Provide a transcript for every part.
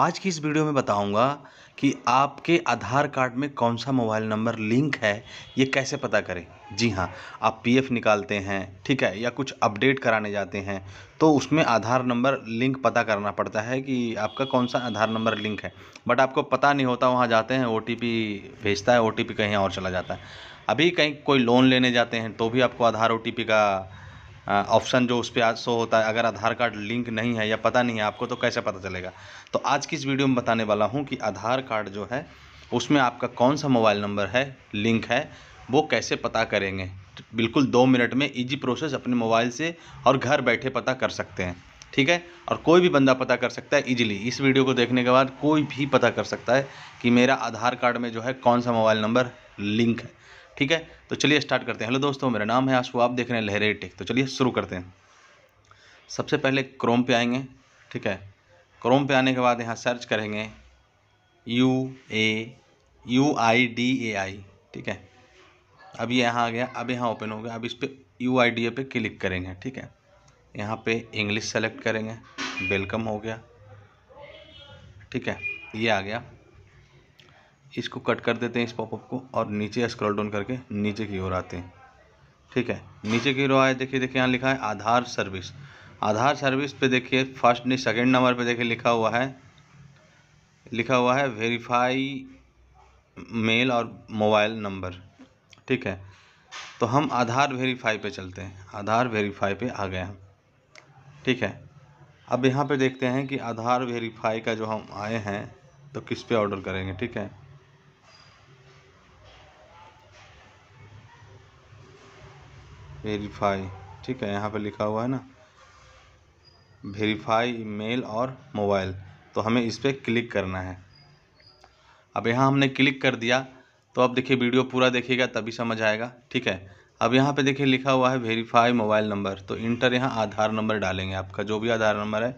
आज की इस वीडियो में बताऊंगा कि आपके आधार कार्ड में कौन सा मोबाइल नंबर लिंक है ये कैसे पता करें जी हाँ आप पीएफ निकालते हैं ठीक है या कुछ अपडेट कराने जाते हैं तो उसमें आधार नंबर लिंक पता करना पड़ता है कि आपका कौन सा आधार नंबर लिंक है बट आपको पता नहीं होता वहाँ जाते हैं ओ भेजता है ओ कहीं और चला जाता है अभी कहीं कोई लोन लेने जाते हैं तो भी आपको आधार ओ का ऑप्शन जो उस पर आज शो होता है अगर आधार कार्ड लिंक नहीं है या पता नहीं है आपको तो कैसे पता चलेगा तो आज की इस वीडियो में बताने वाला हूँ कि आधार कार्ड जो है उसमें आपका कौन सा मोबाइल नंबर है लिंक है वो कैसे पता करेंगे बिल्कुल दो मिनट में इजी प्रोसेस अपने मोबाइल से और घर बैठे पता कर सकते हैं ठीक है और कोई भी बंदा पता कर सकता है इजीली इस वीडियो को देखने के बाद कोई भी पता कर सकता है कि मेरा आधार कार्ड में जो है कौन सा मोबाइल नंबर लिंक है ठीक है तो चलिए स्टार्ट करते हैं हेलो दोस्तों मेरा नाम है आशु आप देख रहे हैं लहरे टेक तो चलिए शुरू करते हैं सबसे पहले क्रोम पे आएंगे ठीक है क्रोम पे आने के बाद यहाँ सर्च करेंगे U A U I D A I ठीक है अब ये यहाँ आ गया अब यहाँ ओपन हो गया अब इस पर यू आई डी ए पे क्लिक करेंगे ठीक है यहाँ पे इंग्लिश सेलेक्ट करेंगे वेलकम हो गया ठीक है ये आ गया इसको कट कर देते हैं इस पॉपअप को और नीचे स्क्रॉल डाउन करके नीचे की ओर आते हैं ठीक है नीचे की ओर आए देखिए देखिए यहाँ लिखा है आधार सर्विस आधार सर्विस पे देखिए फर्स्ट नहीं सेकेंड नंबर पे देखिए लिखा हुआ है लिखा हुआ है वेरीफाई मेल और मोबाइल नंबर ठीक है तो हम आधार वेरीफाई पे चलते हैं आधार वेरीफाई पे आ गए हम ठीक है अब यहाँ पे देखते हैं कि आधार वेरीफाई का जो हम आए हैं तो किस पे ऑर्डर करेंगे ठीक है वेरीफाई ठीक है यहाँ पर लिखा हुआ है ना वेरीफाई मेल और मोबाइल तो हमें इस पर क्लिक करना है अब यहाँ हमने क्लिक कर दिया तो अब देखिए वीडियो पूरा देखिएगा तभी समझ आएगा ठीक है अब यहाँ पे देखिए लिखा हुआ है वेरीफाई मोबाइल नंबर तो इंटर यहाँ आधार नंबर डालेंगे आपका जो भी आधार नंबर है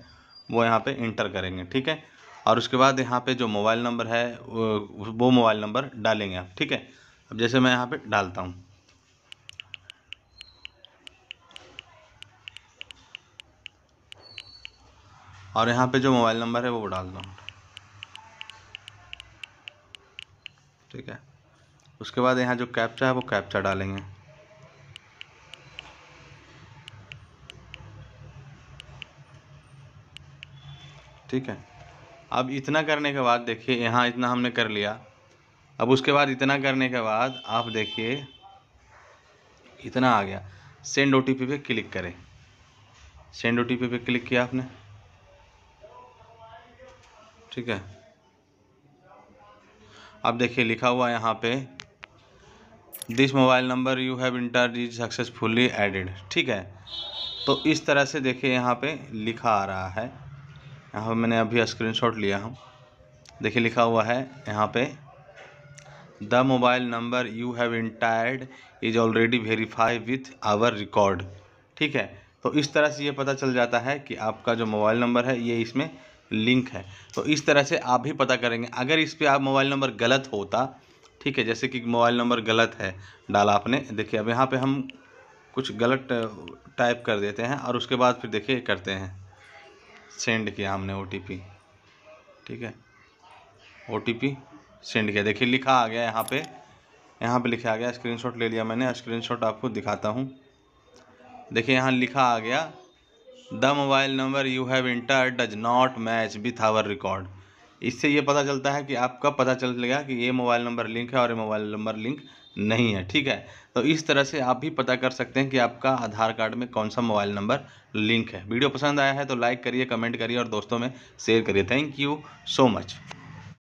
वो यहाँ पे इंटर करेंगे ठीक है और उसके बाद यहाँ पे जो मोबाइल नंबर है वो मोबाइल नंबर डालेंगे आप ठीक है अब जैसे मैं यहाँ पे डालता हूँ और यहाँ पे जो मोबाइल नंबर है वो डाल दो ठीक है उसके बाद यहाँ जो कैप्चा है वो कैप्चा डालेंगे ठीक है अब इतना करने के बाद देखिए यहाँ इतना हमने कर लिया अब उसके बाद इतना करने के बाद आप देखिए इतना आ गया सेंड ओ टी पी पे क्लिक करें सेंड ओ टी पी पे क्लिक किया आपने ठीक है अब देखिए लिखा हुआ है यहाँ पे this mobile number you have enter is successfully added ठीक है तो इस तरह से देखिए यहाँ पे लिखा आ रहा है यहाँ पर मैंने अभी स्क्रीनशॉट लिया हूँ देखिए लिखा हुआ है यहाँ पे the mobile number you have entered is already verify with our record ठीक है तो इस तरह से ये पता चल जाता है कि आपका जो मोबाइल नंबर है ये इसमें लिंक है तो इस तरह से आप भी पता करेंगे अगर इस पर आप मोबाइल नंबर गलत होता ठीक है जैसे कि मोबाइल नंबर गलत है डाला आपने देखिए अब यहाँ पे हम कुछ गलत टाइप कर देते हैं और उसके बाद फिर देखिए करते हैं सेंड किया हमने ओ ठीक है ओ सेंड किया देखिए लिखा आ गया यहाँ पे यहाँ पे लिखा आ गया स्क्रीनशॉट ले लिया मैंने स्क्रीनशॉट आपको दिखाता हूँ देखिए यहाँ लिखा आ गया the mobile number you have enter does not match with our record इससे ये पता चलता है कि आपका पता चल गया कि ये मोबाइल नंबर लिंक है और ये मोबाइल नंबर लिंक नहीं है ठीक है तो इस तरह से आप भी पता कर सकते हैं कि आपका आधार कार्ड में कौन सा मोबाइल नंबर लिंक है वीडियो पसंद आया है तो लाइक करिए कमेंट करिए और दोस्तों में शेयर करिए थैंक यू सो मच